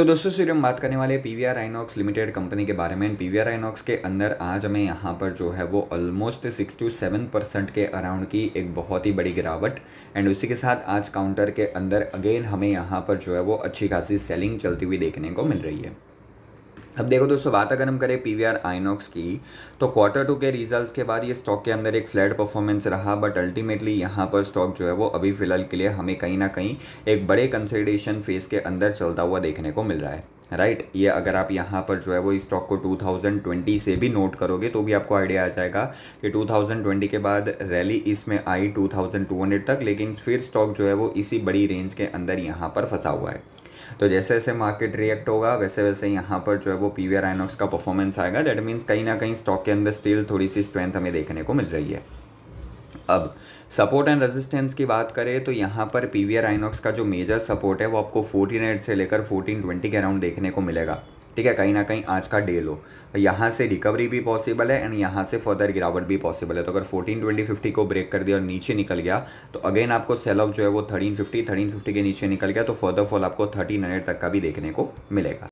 तो दोस्तों सीरियम बात करने वाले P V R Inox limited company के बारे में पी वी आर आइनॉक्स के अंदर आज हमें यहाँ पर जो है वो almost six to seven percent के अराउंड की एक बहुत ही बड़ी गिरावट एंड उसी के साथ आज काउंटर के अंदर अगेन हमें यहाँ पर जो है वो अच्छी खासी सेलिंग चलती हुई देखने को मिल रही है अब देखो दोस्तों बात अगर हम करें पी वी आर आइनॉक्स की तो क्वार्टर टू के रिजल्ट्स के बाद ये स्टॉक के अंदर एक फ्लैट परफॉर्मेंस रहा बट अल्टीमेटली यहाँ पर स्टॉक जो है वो अभी फिलहाल के लिए हमें कहीं ना कहीं एक बड़े कंसिडेशन फेज़ के अंदर चलता हुआ देखने को मिल रहा है राइट right? ये अगर आप यहाँ पर जो है वो इस स्टॉक को 2020 से भी नोट करोगे तो भी आपको आइडिया आ जाएगा कि 2020 के बाद रैली इसमें आई 2200 तक लेकिन फिर स्टॉक जो है वो इसी बड़ी रेंज के अंदर यहाँ पर फंसा हुआ है तो जैसे जैसे मार्केट रिएक्ट होगा वैसे वैसे यहाँ पर जो है वो पी वी आर का परफॉर्मेंस आएगा दैट मीन्स कहीं ना कहीं स्टॉक के अंदर स्टिल थोड़ी सी स्ट्रेंथ हमें देखने को मिल रही है अब सपोर्ट एंड रेजिस्टेंस की बात करें तो यहाँ पर पी वी का जो मेजर सपोर्ट है वो आपको फोर्टीन से लेकर फोर्टीन ट्वेंटी के अराउंड देखने को मिलेगा ठीक है कहीं ना कहीं आज का डे लो यहाँ से रिकवरी भी पॉसिबल है एंड यहाँ से फर्दर गिरावट भी पॉसिबल है तो अगर ट्वेंटी फिफ्टी को ब्रेक कर दिया और नीचे निकल गया तो अगेन आपको सेल ऑफ जो है वो थर्टीन फिफ्टी के नीचे निकल गया तो फर्दर फॉल आपको 1300 तक का भी देखने को मिलेगा